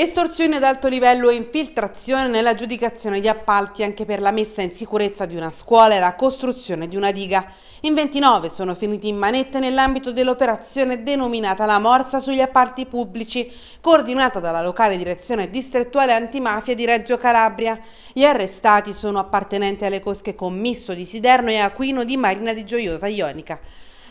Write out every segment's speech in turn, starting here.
Estorsione ad alto livello e infiltrazione nell'aggiudicazione di appalti anche per la messa in sicurezza di una scuola e la costruzione di una diga. In 29 sono finiti in manette nell'ambito dell'operazione denominata La Morsa sugli appalti pubblici, coordinata dalla locale direzione distrettuale antimafia di Reggio Calabria. Gli arrestati sono appartenenti alle cosche Commisso di Siderno e Aquino di Marina di Gioiosa Ionica.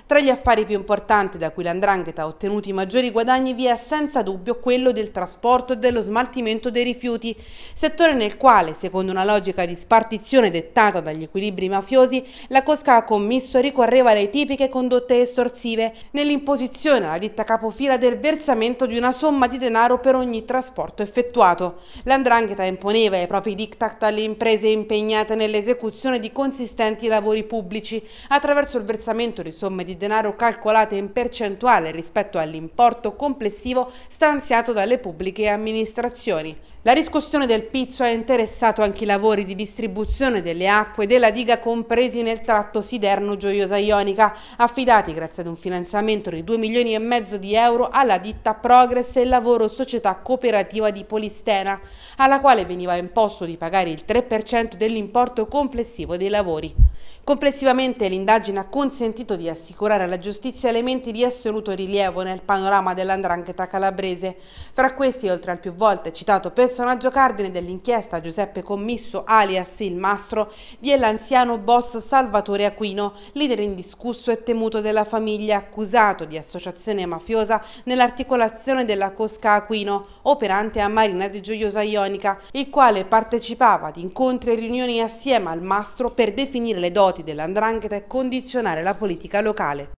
Tra gli affari più importanti da cui l'Andrangheta ha ottenuto i maggiori guadagni vi è senza dubbio quello del trasporto e dello smaltimento dei rifiuti, settore nel quale, secondo una logica di spartizione dettata dagli equilibri mafiosi, la Cosca ha commesso ricorreva alle tipiche condotte estorsive, nell'imposizione alla ditta capofila del versamento di una somma di denaro per ogni trasporto effettuato. L'Andrangheta imponeva i propri diktat alle imprese impegnate nell'esecuzione di consistenti lavori pubblici attraverso il versamento di somme di denaro calcolate in percentuale rispetto all'importo complessivo stanziato dalle pubbliche amministrazioni. La riscossione del pizzo ha interessato anche i lavori di distribuzione delle acque della diga compresi nel tratto Siderno-Gioiosa Ionica, affidati grazie ad un finanziamento di 2 milioni e mezzo di euro alla ditta Progress e Lavoro Società Cooperativa di Polistena, alla quale veniva imposto di pagare il 3% dell'importo complessivo dei lavori. Complessivamente l'indagine ha consentito di assicurare alla giustizia elementi di assoluto rilievo nel panorama dell'andrangheta calabrese. Fra questi, oltre al più volte citato personaggio cardine dell'inchiesta Giuseppe Commisso alias il Mastro, vi è l'anziano boss Salvatore Aquino, leader indiscusso e temuto della famiglia, accusato di associazione mafiosa nell'articolazione della Cosca Aquino, operante a Marina di Gioiosa Ionica, il quale partecipava ad incontri e riunioni assieme al Mastro per definire le doti dell'andrangheta e condizionare la politica locale.